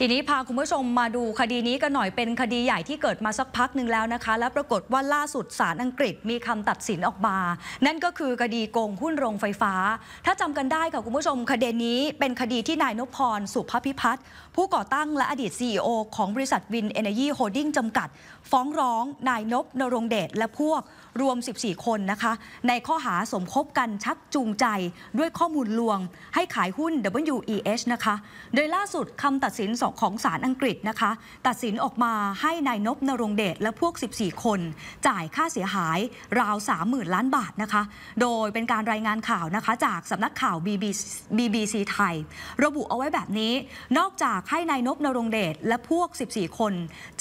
ทีนี้พาคุณผู้ชมมาดูคดีนี้กันหน่อยเป็นคดีใหญ่ที่เกิดมาสักพักหนึ่งแล้วนะคะ และปรากฏว่าล่าสุดศาลอังกฤษมีคำตัดสินออกมานั่นก็คือคดีโกงหุ้นโรงไฟฟ้า ถ้าจำกันได้ค่ะ คุณผู้ชม คดีนี้เป็นคดีที่นายนพพร สุภพิพัฒน์ผู้ก่อตั้งและอดีต CEO ของบริษัทวินเอเนจีโฮดดิ้งจำกัด ฟ้องร้องนายนพนรงเดชและพวกรวม 14 คนนะคะ ในข้อหาสมคบกันชักจูงใจด้วยข้อมูลลวง ให้ขายหุ้น WEH นะคะโดยล่าสุดคำตัดสินของศาลอังกฤษนะคะ ตัดสินออกมาให้ในายนบนรงเดชและพวก 14 คน จ่ายค่าเสียหาย ราว30,000ล้านบาทนะคะโดยเป็นการรายงานข่าวนะคะจากสำนักข่าว BBC ไทยระบุเอาไว้แบบนี้นอกจากให้ในายนบนรงเดชและพวก 14 คน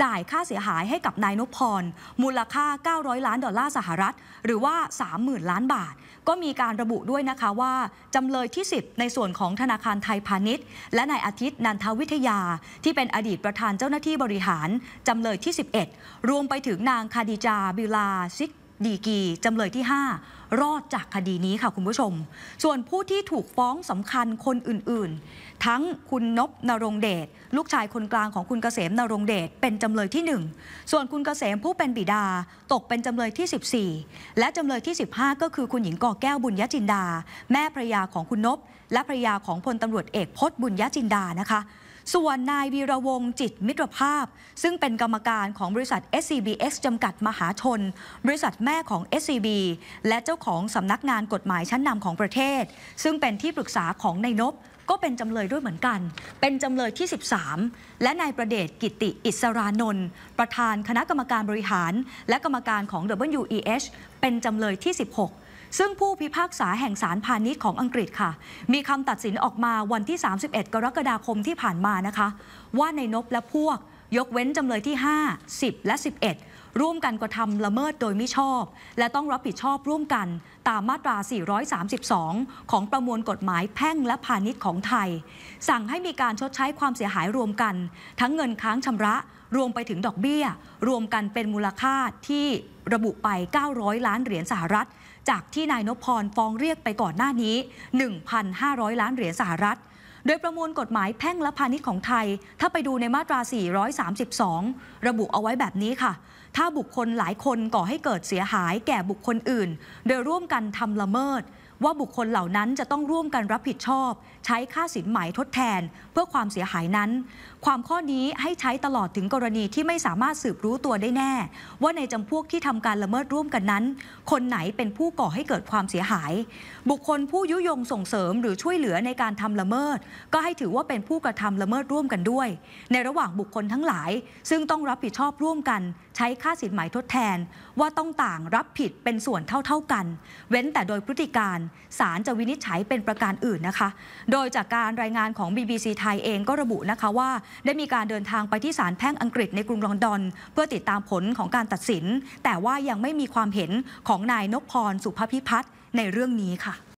จ่ายค่าเสียหายให้กับนายนพพรมูลค่า900ล้านดอลลาร์สหรัฐ หรือว่า30,000ล้านบาท ก็มีการระบุด้วยนะคะว่าจำเลยที่ 10 ในส่วนของธนาคารไทยพาณิชย์ และนายอาทิตย์นันทวิทยาที่เป็นอดีตประธานเจ้าหน้าที่บริหาร จำเลยที่ 11 รวมไปถึงนางคาดิจาบิลาซิกดีกีจำเลยที่ 5 รอดจากคดีนี้ค่ะคุณผู้ชม ส่วนผู้ที่ถูกฟ้องสำคัญคนอื่นๆ ทั้งคุณนบนรงเดชลูกชายคนกลางของคุณเกษมนรงเดชเป็นจำเลยที่ 1 ส่วนคุณเกษมผู้เป็นบิดาตกเป็นจำเลยที่ 14 และจำเลยที่ 15 ก็คือคุณหญิงก่อแก้วบุญยจินดา แม่ภรยาของคุณนบและภรยาของพลตำรวจเอกพศบุญยจินดานะคะส่วนนายวีระวงจิตมิตรภาพ ซึ่งเป็นกรรมการของบริษัท SCBX จำกัดมหาชน บริษัทแม่ของ SCB และเจ้าของสำนักงานกฎหมายชั้นนำของประเทศ ซึ่งเป็นที่ปรึกษาของนายนบก็เป็นจำเลยด้วยเหมือนกัน เป็นจำเลยที่ 13 และนายประเดชกิติอิสรานนท์ประธานคณะกรรมการบริหาร และกรรมการของ WEH เป็นจำเลยที่ 16ซึ่งผู้พิพากษาแห่งศาลพาณิชย์ของอังกฤษค่ะ มีคำตัดสินออกมาวันที่ 31 กรกฎาคมที่ผ่านมานะคะ ว่าในนบและพวกยกเว้นจำเลยที่5 10 และ 11 ร่วมกันกระทำละเมิดโดยมิชอบ และต้องรับผิดชอบร่วมกันตามมาตรา 432 ของประมวลกฎหมายแพ่งและพาณิชย์ของไทย สั่งให้มีการชดใช้ความเสียหายรวมกัน ทั้งเงินค้างชำระรวมไปถึงดอกเบี้ยรวมกันเป็นมูลค่าที่ระบุไป 900 ล้านเหรียญสหรัฐ จากที่นายนพพรฟ้องเรียกไปก่อนหน้านี้ 1,500 ล้านเหรียญสหรัฐโดยประมวลกฎหมายแพ่งและพาณิชย์ของไทย ถ้าไปดูในมาตรา 432 ระบุเอาไว้แบบนี้ค่ะ ถ้าบุคคลหลายคนก่อให้เกิดเสียหายแก่บุคคลอื่น โดยร่วมกันทำละเมิดว่าบุคคลเหล่านั้นจะต้องร่วมกันรับผิดชอบ ใช้ค่าสินไหมทดแทนเพื่อความเสียหายนั้น ความข้อนี้ให้ใช้ตลอดถึงกรณีที่ไม่สามารถสืบรู้ตัวได้แน่ ว่าในจำพวกที่ทำการละเมิดร่วมกันนั้น คนไหนเป็นผู้ก่อให้เกิดความเสียหาย บุคคลผู้ยุยงส่งเสริมหรือช่วยเหลือในการทำละเมิด ก็ให้ถือว่าเป็นผู้กระทำละเมิดร่วมกันด้วย ในระหว่างบุคคลทั้งหลาย ซึ่งต้องรับผิดชอบร่วมกันใช้ค่าสินไหมทดแทนว่าต้องต่างรับผิดเป็นส่วนเท่าๆกัน เว้นแต่โดยพฤติการศาลจะวินิจฉัยเป็นประการอื่นนะคะ โดยจากการรายงานของ BBC ไทยเองก็ระบุนะคะว่า ได้มีการเดินทางไปที่ศาลแพ่งอังกฤษในกรุงลอนดอนเพื่อติดตามผลของการตัดสิน แต่ว่ายังไม่มีความเห็นของนายนพพรสุภพิพัฒน์ในเรื่องนี้ค่ะ